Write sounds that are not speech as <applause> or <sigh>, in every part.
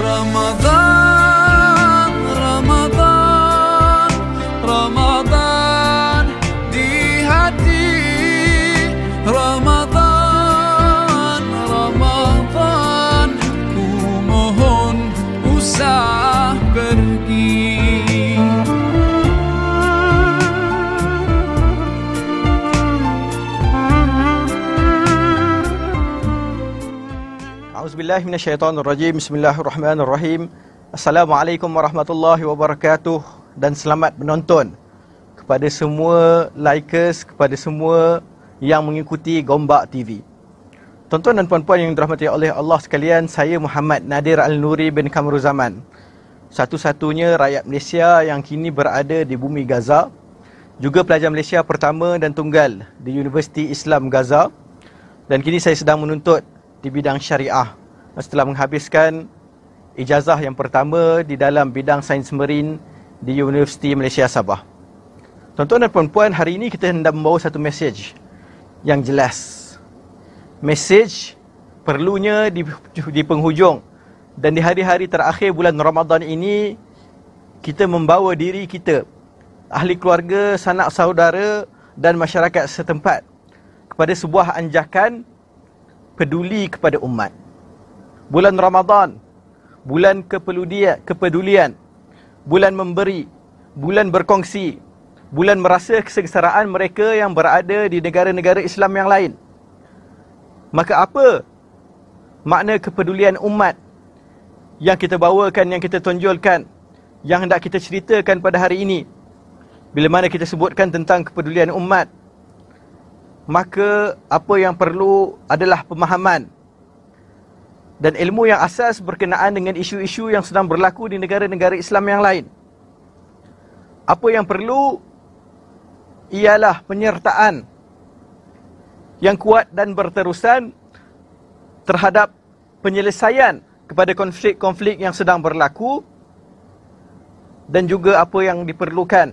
Ramadan. A'udzubillah minasyaitonirrajim. Bismillahirrahmanirrahim. Assalamualaikum warahmatullahi wabarakatuh dan selamat menonton kepada semua likers, kepada semua yang mengikuti Gombak TV. Tuan-tuan dan puan-puan yang dirahmati oleh Allah sekalian, saya Muhammad Nadir Al-Nuri bin Kamruzaman. Satu-satunya rakyat Malaysia yang kini berada di bumi Gaza. Juga pelajar Malaysia pertama dan tunggal di Universiti Islam Gaza. Dan kini saya sedang menuntut di bidang syariah setelah menghabiskan ijazah yang pertama di dalam bidang sains marine di Universiti Malaysia Sabah. Tuan-tuan dan puan-puan, hari ini kita hendak membawa satu mesej yang jelas. Mesej perlunya di, di penghujung dan di hari-hari terakhir bulan Ramadan ini, kita membawa diri kita, ahli keluarga, sanak saudara dan masyarakat setempat kepada sebuah anjakan peduli kepada umat bulan Ramadan, bulan kepedulian, kepedulian, bulan memberi, bulan berkongsi, bulan merasa kesengsaraan mereka yang berada di negara-negara Islam yang lain. Maka apa makna kepedulian umat yang kita bawakan, yang kita tonjolkan, yang hendak kita ceritakan pada hari ini? Bila mana kita sebutkan tentang kepedulian umat, maka apa yang perlu adalah pemahaman – dan ilmu yang asas berkenaan dengan isu-isu yang sedang berlaku di negara-negara Islam yang lain. Apa yang perlu ialah penyertaan yang kuat dan berterusan terhadap penyelesaian kepada konflik-konflik yang sedang berlaku dan juga apa yang diperlukan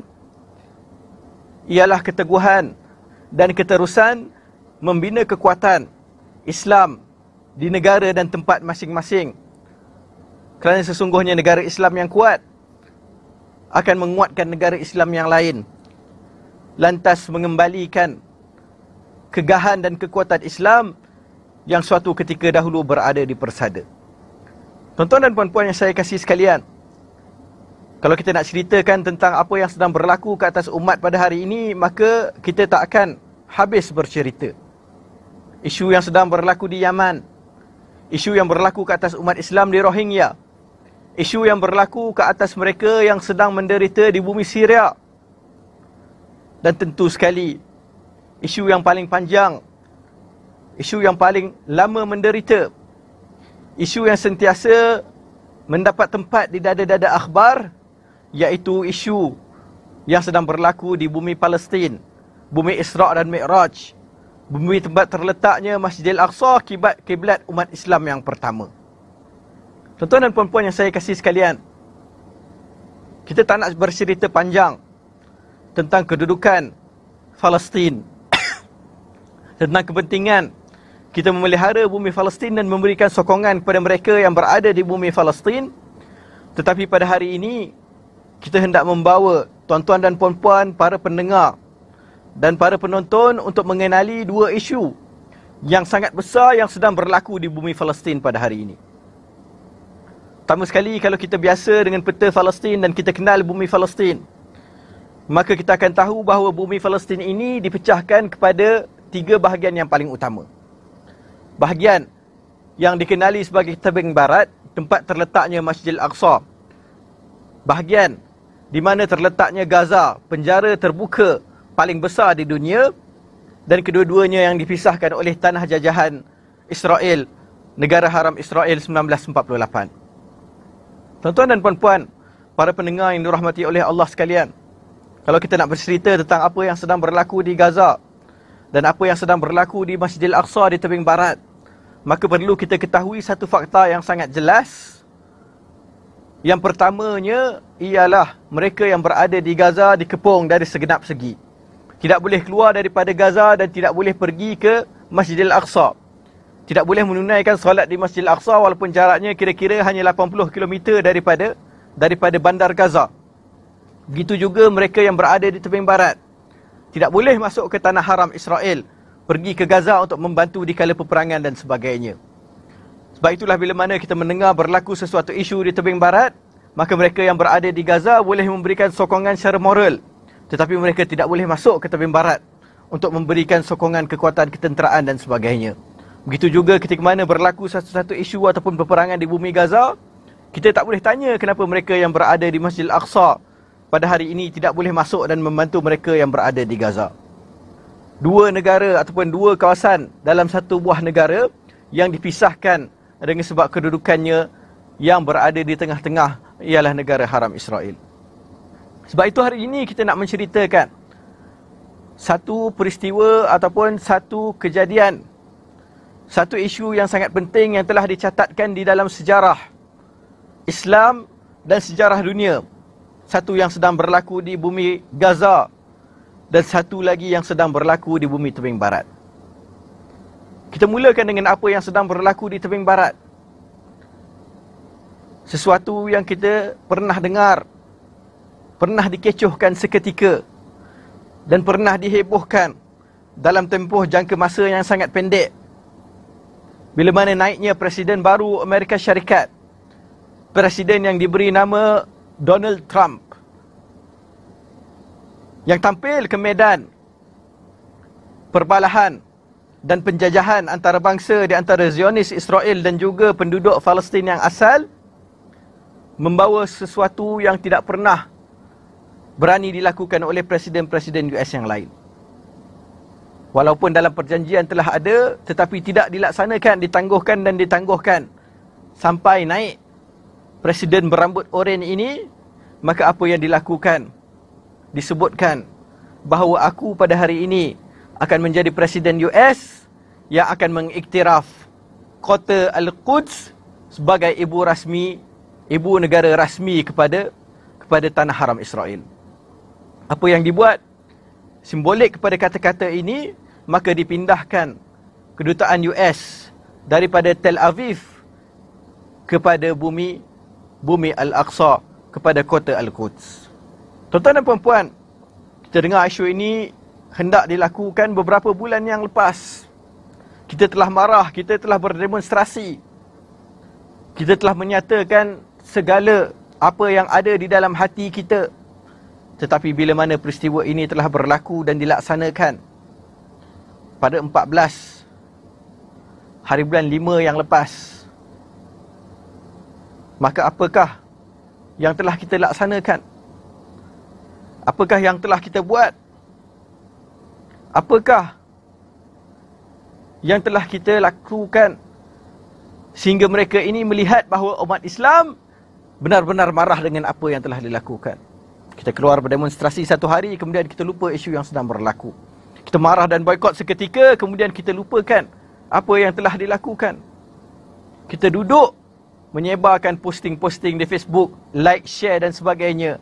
ialah keteguhan dan keterusan membina kekuatan Islam di negara dan tempat masing-masing. Kerana sesungguhnya negara Islam yang kuat akan menguatkan negara Islam yang lain. Lantas mengembalikan kegahan dan kekuatan Islam yang suatu ketika dahulu berada di persada. Tuan-tuan dan puan-puan yang saya kasih sekalian. Kalau kita nak ceritakan tentang apa yang sedang berlaku ke atas umat pada hari ini, maka kita tak akan habis bercerita. Isu yang sedang berlaku di Yaman, isu yang berlaku ke atas umat Islam di Rohingya, isu yang berlaku ke atas mereka yang sedang menderita di bumi Syria. Dan tentu sekali, isu yang paling panjang, isu yang paling lama menderita, isu yang sentiasa mendapat tempat di dada-dada akhbar, iaitu isu yang sedang berlaku di bumi Palestin, bumi Isra' dan Mi'raj bumi tempat terletaknya Masjidil Aqsa kibat kiblat umat Islam yang pertama. Tuan-tuan dan puan-puan yang saya kasih sekalian, kita tak nak bercerita panjang tentang kedudukan Palestin <coughs> tentang kepentingan kita memelihara bumi Palestin dan memberikan sokongan kepada mereka yang berada di bumi Palestin. Tetapi pada hari ini kita hendak membawa tuan-tuan dan puan-puan para pendengar dan para penonton untuk mengenali dua isu yang sangat besar yang sedang berlaku di bumi Palestin pada hari ini. Pertama sekali kalau kita biasa dengan peta Palestin dan kita kenal bumi Palestin, maka kita akan tahu bahawa bumi Palestin ini dipecahkan kepada tiga bahagian yang paling utama. Bahagian yang dikenali sebagai tebing barat, tempat terletaknya Masjidil Aqsa. Bahagian di mana terletaknya Gaza, penjara terbuka paling besar di dunia dan kedua-duanya yang dipisahkan oleh tanah jajahan Israel, negara haram Israel 1948. Tuan-tuan dan puan-puan, para pendengar yang dirahmati oleh Allah sekalian, kalau kita nak bercerita tentang apa yang sedang berlaku di Gaza dan apa yang sedang berlaku di Masjid al Aqsa di tebing barat, maka perlu kita ketahui satu fakta yang sangat jelas. Yang pertamanya ialah mereka yang berada di Gaza dikepung dari segenap segi tidak boleh keluar daripada Gaza dan tidak boleh pergi ke Masjidil Aqsa. Tidak boleh menunaikan solat di Masjidil Aqsa walaupun jaraknya kira-kira hanya 80 km daripada daripada bandar Gaza. Begitu juga mereka yang berada di tepi barat. Tidak boleh masuk ke tanah haram Israel, pergi ke Gaza untuk membantu di kala peperangan dan sebagainya. Sebab itulah bila mana kita mendengar berlaku sesuatu isu di tepi barat, maka mereka yang berada di Gaza boleh memberikan sokongan secara moral tetapi mereka tidak boleh masuk ke tepi barat untuk memberikan sokongan kekuatan ketenteraan dan sebagainya. Begitu juga ketika mana berlaku satu-satu isu ataupun peperangan di bumi Gaza, kita tak boleh tanya kenapa mereka yang berada di Masjid Al-Aqsa pada hari ini tidak boleh masuk dan membantu mereka yang berada di Gaza. Dua negara ataupun dua kawasan dalam satu buah negara yang dipisahkan dengan sebab kedudukannya yang berada di tengah-tengah ialah negara haram Israel. Sebab itu hari ini kita nak menceritakan satu peristiwa ataupun satu kejadian satu isu yang sangat penting yang telah dicatatkan di dalam sejarah Islam dan sejarah dunia. Satu yang sedang berlaku di bumi Gaza dan satu lagi yang sedang berlaku di bumi tebing barat. Kita mulakan dengan apa yang sedang berlaku di tebing barat. Sesuatu yang kita pernah dengar pernah dikecohkan seketika dan pernah dihebohkan dalam tempoh jangka masa yang sangat pendek. Bila mana naiknya Presiden baru Amerika Syarikat, Presiden yang diberi nama Donald Trump yang tampil ke medan perbalahan dan penjajahan antarabangsa di antara Zionis Israel dan juga penduduk Palestin yang asal membawa sesuatu yang tidak pernah berani dilakukan oleh presiden-presiden US yang lain. Walaupun dalam perjanjian telah ada tetapi tidak dilaksanakan, ditangguhkan dan ditangguhkan sampai naik presiden berambut oren ini, maka apa yang dilakukan? Disebutkan bahawa aku pada hari ini akan menjadi presiden US yang akan mengiktiraf kota Al-Quds sebagai ibu rasmi ibu negara rasmi kepada kepada tanah haram Israel apa yang dibuat simbolik kepada kata-kata ini maka dipindahkan kedutaan US daripada Tel Aviv kepada bumi bumi Al-Aqsa kepada kota Al-Quds. Tuan-tuan dan puan-puan, kita dengar isu ini hendak dilakukan beberapa bulan yang lepas. Kita telah marah, kita telah berdemonstrasi. Kita telah menyatakan segala apa yang ada di dalam hati kita. Tetapi bila mana peristiwa ini telah berlaku dan dilaksanakan pada 14 hari bulan 5 yang lepas maka apakah yang telah kita laksanakan apakah yang telah kita buat apakah yang telah kita lakukan sehingga mereka ini melihat bahawa umat Islam benar-benar marah dengan apa yang telah dilakukan kita keluar berdemonstrasi satu hari kemudian kita lupa isu yang sedang berlaku. Kita marah dan boikot seketika kemudian kita lupakan apa yang telah dilakukan. Kita duduk menyebarkan posting-posting di Facebook, like, share dan sebagainya.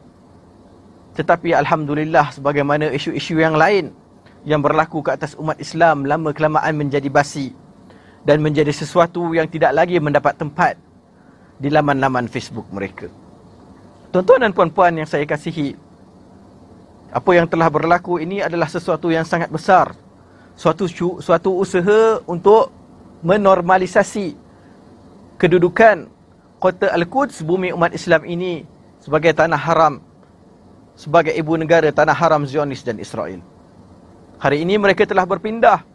Tetapi alhamdulillah sebagaimana isu-isu yang lain yang berlaku ke atas umat Islam lama kelamaan menjadi basi dan menjadi sesuatu yang tidak lagi mendapat tempat di laman-laman Facebook mereka. Tuan-tuan dan puan-puan yang saya kasihi, apa yang telah berlaku ini adalah sesuatu yang sangat besar. Suatu suatu usaha untuk menormalisasi kedudukan kota Al-Quds, bumi umat Islam ini sebagai tanah haram, sebagai ibu negara tanah haram Zionis dan Israel. Hari ini mereka telah berpindah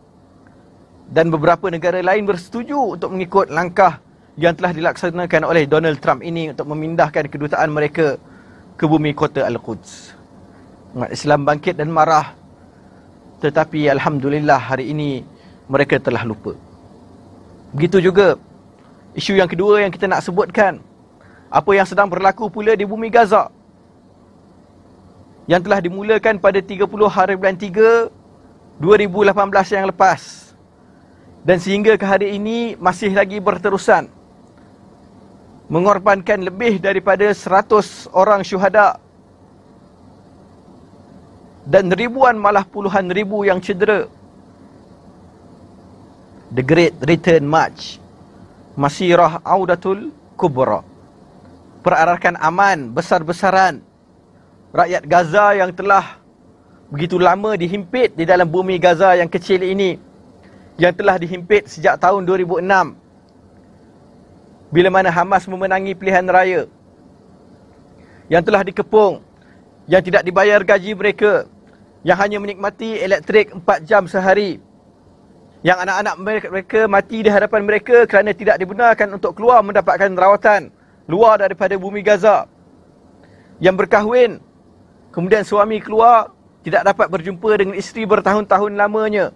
dan beberapa negara lain bersetuju untuk mengikut langkah yang telah dilaksanakan oleh Donald Trump ini untuk memindahkan kedutaan mereka ke bumi kota Al-Quds. Umat Islam bangkit dan marah tetapi Alhamdulillah hari ini mereka telah lupa. Begitu juga isu yang kedua yang kita nak sebutkan apa yang sedang berlaku pula di bumi Gaza yang telah dimulakan pada 30 hari bulan 3 2018 yang lepas dan sehingga ke hari ini masih lagi berterusan mengorbankan lebih daripada 100 orang syuhada dan ribuan malah puluhan ribu yang cedera. The Great Return March Masirah Audatul Kubra Perarakan aman besar-besaran rakyat Gaza yang telah begitu lama dihimpit di dalam bumi Gaza yang kecil ini yang telah dihimpit sejak tahun 2006 bila mana Hamas memenangi pilihan raya yang telah dikepung, yang tidak dibayar gaji mereka, yang hanya menikmati elektrik 4 jam sehari, yang anak-anak mereka mati di hadapan mereka kerana tidak dibenarkan untuk keluar mendapatkan rawatan luar daripada bumi Gaza, yang berkahwin, kemudian suami keluar, tidak dapat berjumpa dengan isteri bertahun-tahun lamanya,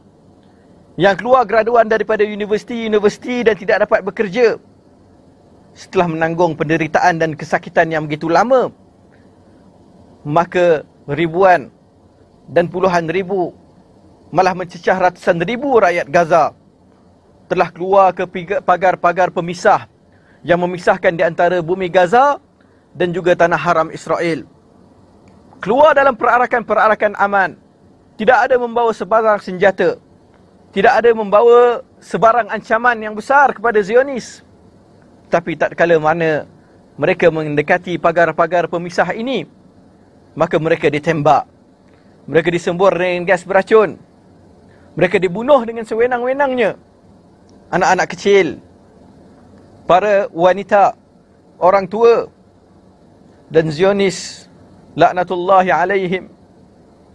yang keluar graduan daripada universiti-universiti dan tidak dapat bekerja, setelah menanggung penderitaan dan kesakitan yang begitu lama maka ribuan dan puluhan ribu malah mencecah ratusan ribu rakyat Gaza telah keluar ke pagar-pagar pemisah yang memisahkan di antara bumi Gaza dan juga tanah haram Israel. Keluar dalam perarakan-perarakan aman. Tidak ada membawa sebarang senjata. Tidak ada membawa sebarang ancaman yang besar kepada Zionis tapi tak kala mana mereka mendekati pagar-pagar pemisah ini maka mereka ditembak mereka disembur dengan gas beracun mereka dibunuh dengan sewenang-wenangnya anak-anak kecil para wanita orang tua dan zionis laknatullahi alaihim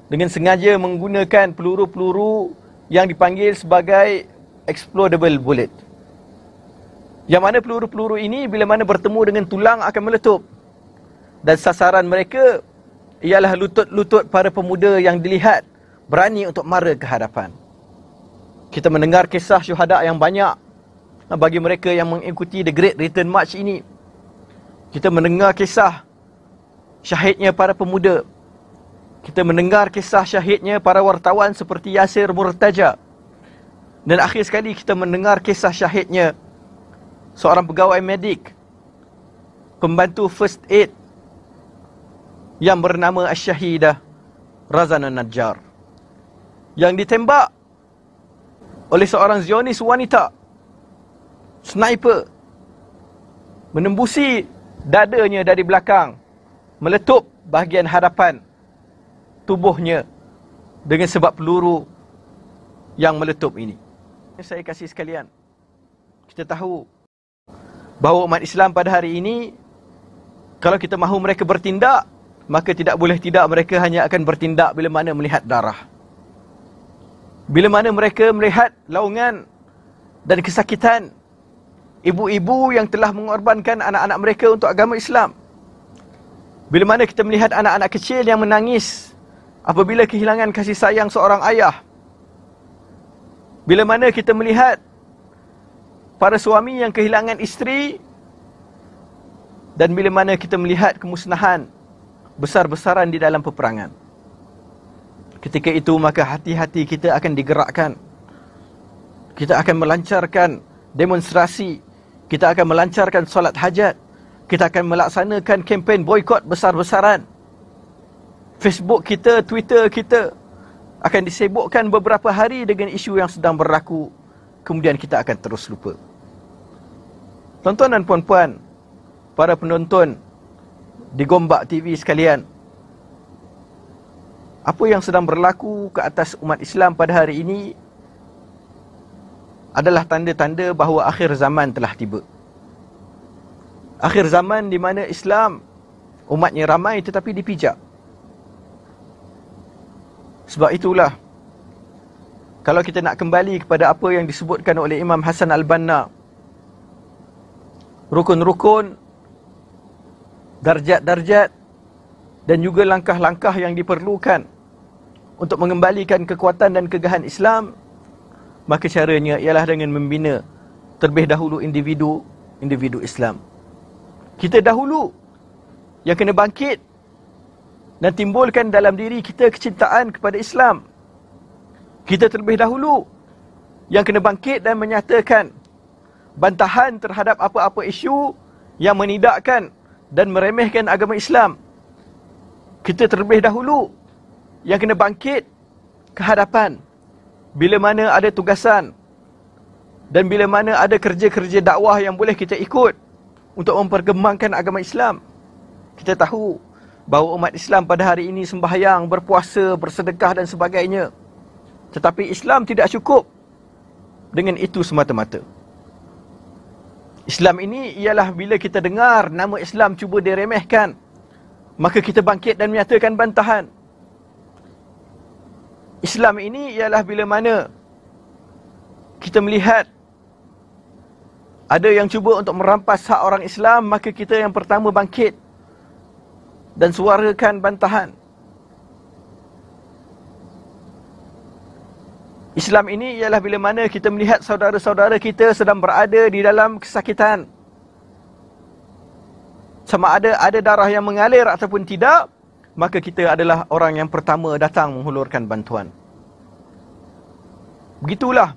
dengan sengaja menggunakan peluru-peluru yang dipanggil sebagai explodable bullet yang mana peluru-peluru ini bila mana bertemu dengan tulang akan meletup. Dan sasaran mereka ialah lutut-lutut para pemuda yang dilihat berani untuk mara ke hadapan. Kita mendengar kisah syuhada yang banyak bagi mereka yang mengikuti The Great Return March ini. Kita mendengar kisah syahidnya para pemuda. Kita mendengar kisah syahidnya para wartawan seperti Yasir Murtaja. Dan akhir sekali kita mendengar kisah syahidnya seorang pegawai medik, pembantu first aid yang bernama Asyahidah Razana Najjar yang ditembak oleh seorang Zionis wanita sniper menembusi dadanya dari belakang meletup bahagian hadapan tubuhnya dengan sebab peluru yang meletup ini. Saya kasih sekalian. Kita tahu bahawa umat Islam pada hari ini kalau kita mahu mereka bertindak maka tidak boleh tidak mereka hanya akan bertindak bila mana melihat darah bila mana mereka melihat laungan dan kesakitan ibu-ibu yang telah mengorbankan anak-anak mereka untuk agama Islam bila mana kita melihat anak-anak kecil yang menangis apabila kehilangan kasih sayang seorang ayah bila mana kita melihat para suami yang kehilangan isteri dan bila mana kita melihat kemusnahan besar-besaran di dalam peperangan. Ketika itu maka hati-hati kita akan digerakkan. Kita akan melancarkan demonstrasi. Kita akan melancarkan solat hajat. Kita akan melaksanakan kempen boykot besar-besaran. Facebook kita, Twitter kita akan disebukkan beberapa hari dengan isu yang sedang berlaku kemudian kita akan terus lupa. Tuan-tuan dan puan-puan, para penonton di Gombak TV sekalian, apa yang sedang berlaku ke atas umat Islam pada hari ini adalah tanda-tanda bahawa akhir zaman telah tiba. Akhir zaman di mana Islam umatnya ramai tetapi dipijak. Sebab itulah kalau kita nak kembali kepada apa yang disebutkan oleh Imam Hasan Al-Banna rukun-rukun darjat-darjat dan juga langkah-langkah yang diperlukan untuk mengembalikan kekuatan dan kegahan Islam maka caranya ialah dengan membina terlebih dahulu individu individu Islam kita dahulu yang kena bangkit dan timbulkan dalam diri kita kecintaan kepada Islam kita terlebih dahulu yang kena bangkit dan menyatakan bantahan terhadap apa-apa isu yang menidakkan dan meremehkan agama Islam. Kita terlebih dahulu yang kena bangkit ke hadapan bila mana ada tugasan dan bila mana ada kerja-kerja dakwah yang boleh kita ikut untuk mempergemangkan agama Islam. Kita tahu bahawa umat Islam pada hari ini sembahyang, berpuasa, bersedekah dan sebagainya. Tetapi Islam tidak cukup dengan itu semata-mata. Islam ini ialah bila kita dengar nama Islam cuba diremehkan, maka kita bangkit dan menyatakan bantahan. Islam ini ialah bila mana kita melihat ada yang cuba untuk merampas hak orang Islam, maka kita yang pertama bangkit dan suarakan bantahan. Islam ini ialah bila mana kita melihat saudara-saudara kita sedang berada di dalam kesakitan. Sama ada ada darah yang mengalir ataupun tidak, maka kita adalah orang yang pertama datang menghulurkan bantuan. Begitulah.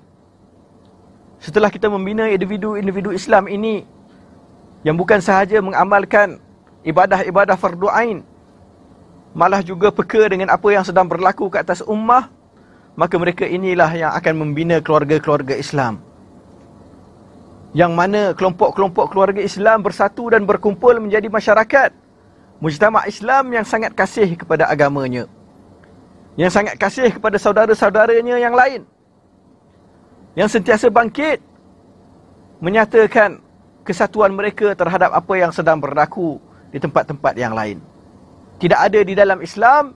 Setelah kita membina individu-individu Islam ini yang bukan sahaja mengamalkan ibadah-ibadah farduain, malah juga peka dengan apa yang sedang berlaku ke atas ummah, maka mereka inilah yang akan membina keluarga-keluarga Islam. Yang mana kelompok-kelompok keluarga Islam bersatu dan berkumpul menjadi masyarakat. Mujtama' Islam yang sangat kasih kepada agamanya. Yang sangat kasih kepada saudara-saudaranya yang lain. Yang sentiasa bangkit. Menyatakan kesatuan mereka terhadap apa yang sedang berlaku di tempat-tempat yang lain. Tidak ada di dalam Islam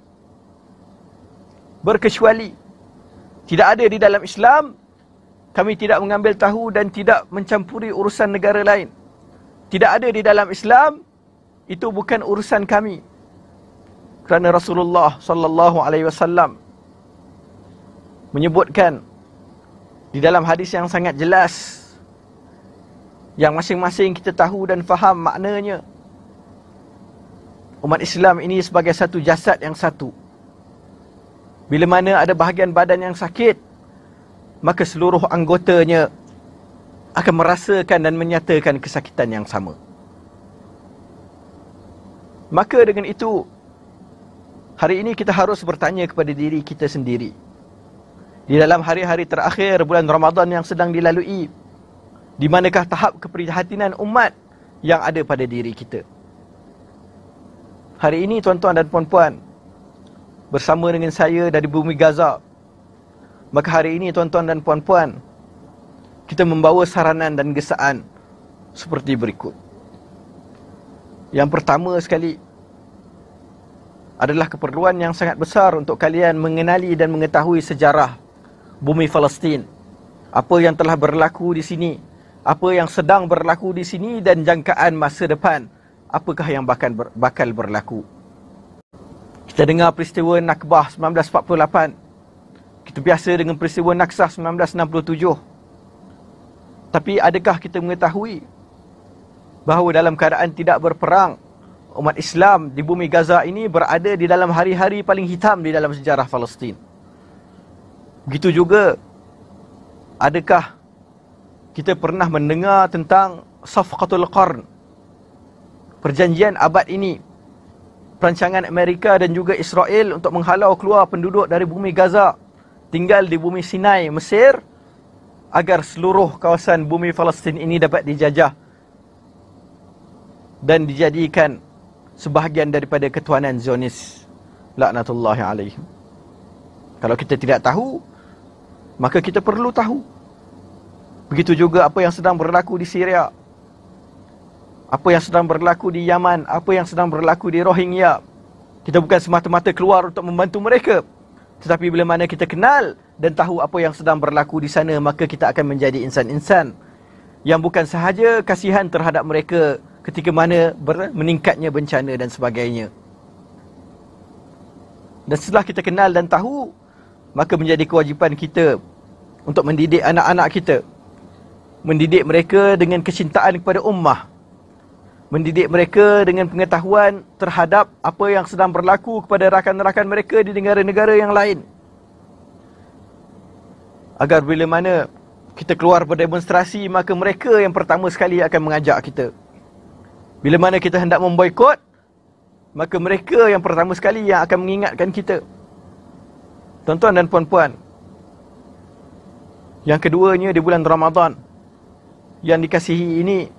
berkecuali tidak ada di dalam Islam kami tidak mengambil tahu dan tidak mencampuri urusan negara lain tidak ada di dalam Islam itu bukan urusan kami kerana Rasulullah sallallahu alaihi wasallam menyebutkan di dalam hadis yang sangat jelas yang masing-masing kita tahu dan faham maknanya umat Islam ini sebagai satu jasad yang satu bila mana ada bahagian badan yang sakit, maka seluruh anggotanya akan merasakan dan menyatakan kesakitan yang sama. Maka dengan itu, hari ini kita harus bertanya kepada diri kita sendiri. Di dalam hari-hari terakhir bulan Ramadan yang sedang dilalui, di manakah tahap keprihatinan umat yang ada pada diri kita? Hari ini tuan-tuan dan puan-puan, bersama dengan saya dari bumi Gaza. Maka hari ini tuan-tuan dan puan-puan, kita membawa saranan dan gesaan seperti berikut. Yang pertama sekali adalah keperluan yang sangat besar untuk kalian mengenali dan mengetahui sejarah bumi Palestin. Apa yang telah berlaku di sini, apa yang sedang berlaku di sini dan jangkaan masa depan, apakah yang bakal berlaku. Kita dengar peristiwa Nakbah 1948. Kita biasa dengan peristiwa Naksah 1967. Tapi adakah kita mengetahui bahawa dalam keadaan tidak berperang, umat Islam di bumi Gaza ini berada di dalam hari-hari paling hitam di dalam sejarah Palestin. Begitu juga adakah kita pernah mendengar tentang Safqatul Qarn? Perjanjian abad ini perancangan Amerika dan juga Israel untuk menghalau keluar penduduk dari bumi Gaza tinggal di bumi Sinai Mesir agar seluruh kawasan bumi Palestin ini dapat dijajah dan dijadikan sebahagian daripada ketuanan Zionis laknatullah alaihim kalau kita tidak tahu maka kita perlu tahu begitu juga apa yang sedang berlaku di Syria apa yang sedang berlaku di Yaman, apa yang sedang berlaku di Rohingya. Kita bukan semata-mata keluar untuk membantu mereka. Tetapi bila mana kita kenal dan tahu apa yang sedang berlaku di sana, maka kita akan menjadi insan-insan yang bukan sahaja kasihan terhadap mereka ketika mana meningkatnya bencana dan sebagainya. Dan setelah kita kenal dan tahu, maka menjadi kewajipan kita untuk mendidik anak-anak kita. Mendidik mereka dengan kecintaan kepada ummah mendidik mereka dengan pengetahuan terhadap apa yang sedang berlaku kepada rakan-rakan mereka di negara-negara yang lain. Agar bila mana kita keluar berdemonstrasi, maka mereka yang pertama sekali akan mengajak kita. Bila mana kita hendak memboikot, maka mereka yang pertama sekali yang akan mengingatkan kita. Tuan-tuan dan puan-puan, yang keduanya di bulan Ramadan yang dikasihi ini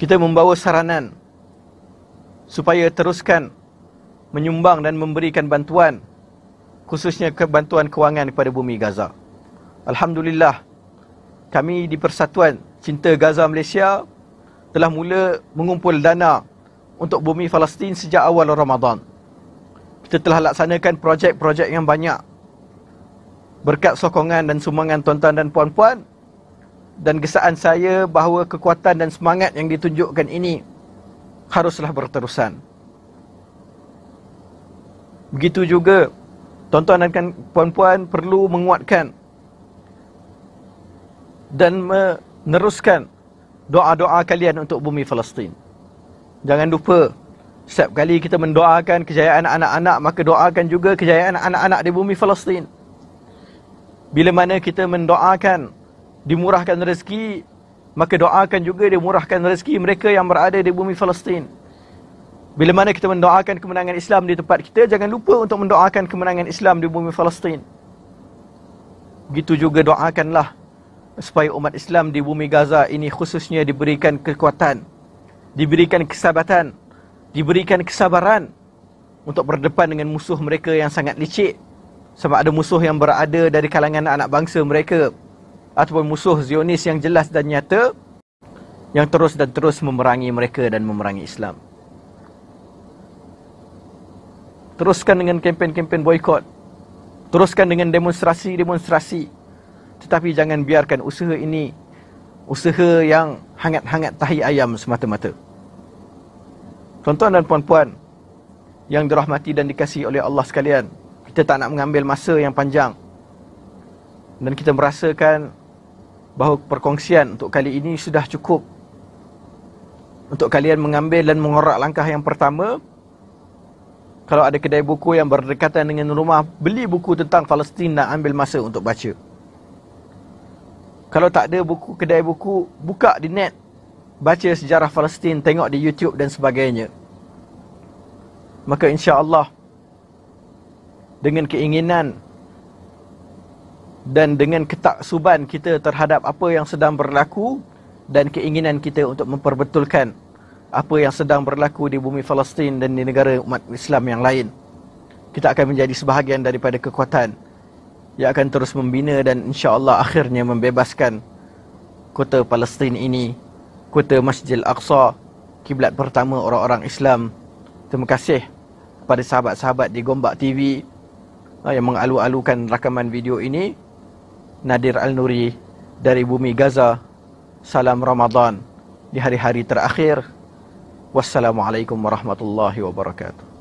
kita membawa saranan supaya teruskan menyumbang dan memberikan bantuan khususnya bantuan kewangan kepada bumi Gaza. Alhamdulillah kami di Persatuan Cinta Gaza Malaysia telah mula mengumpul dana untuk bumi Palestin sejak awal Ramadan. Kita telah laksanakan projek-projek yang banyak. Berkat sokongan dan sumbangan tuan-tuan dan puan-puan, dan gesaan saya bahawa kekuatan dan semangat yang ditunjukkan ini haruslah berterusan. Begitu juga tuan-tuan dan kan-, puan-puan perlu menguatkan dan meneruskan doa-doa kalian untuk bumi Palestin. Jangan lupa setiap kali kita mendoakan kejayaan anak-anak maka doakan juga kejayaan anak-anak di bumi Palestin. Bila mana kita mendoakan dimurahkan rezeki maka doakan juga dimurahkan rezeki mereka yang berada di bumi Palestin. Bila mana kita mendoakan kemenangan Islam di tempat kita jangan lupa untuk mendoakan kemenangan Islam di bumi Palestin. Begitu juga doakanlah supaya umat Islam di bumi Gaza ini khususnya diberikan kekuatan, diberikan kesabatan, diberikan kesabaran untuk berdepan dengan musuh mereka yang sangat licik. Sama ada musuh yang berada dari kalangan anak bangsa mereka ataupun musuh Zionis yang jelas dan nyata yang terus dan terus memerangi mereka dan memerangi Islam. Teruskan dengan kempen-kempen boykot. Teruskan dengan demonstrasi-demonstrasi. Tetapi jangan biarkan usaha ini usaha yang hangat-hangat tahi ayam semata-mata. Tuan-tuan dan puan-puan yang dirahmati dan dikasihi oleh Allah sekalian, kita tak nak mengambil masa yang panjang. Dan kita merasakan bahawa perkongsian untuk kali ini sudah cukup untuk kalian mengambil dan mengorak langkah yang pertama. Kalau ada kedai buku yang berdekatan dengan rumah, beli buku tentang Palestin dan ambil masa untuk baca. Kalau tak ada buku kedai buku, buka di net, baca sejarah Palestin, tengok di YouTube dan sebagainya. Maka insya-Allah dengan keinginan dan dengan ketaksuban kita terhadap apa yang sedang berlaku dan keinginan kita untuk memperbetulkan apa yang sedang berlaku di bumi Palestin dan di negara umat Islam yang lain kita akan menjadi sebahagian daripada kekuatan yang akan terus membina dan insya-Allah akhirnya membebaskan kota Palestin ini kota Masjidil Aqsa kiblat pertama orang-orang Islam terima kasih kepada sahabat-sahabat di Gombak TV ah, yang mengalu-alukan rakaman video ini Nadir Al-Nuri dari bumi Gaza. Salam Ramadan di hari-hari terakhir. Wassalamualaikum warahmatullahi wabarakatuh.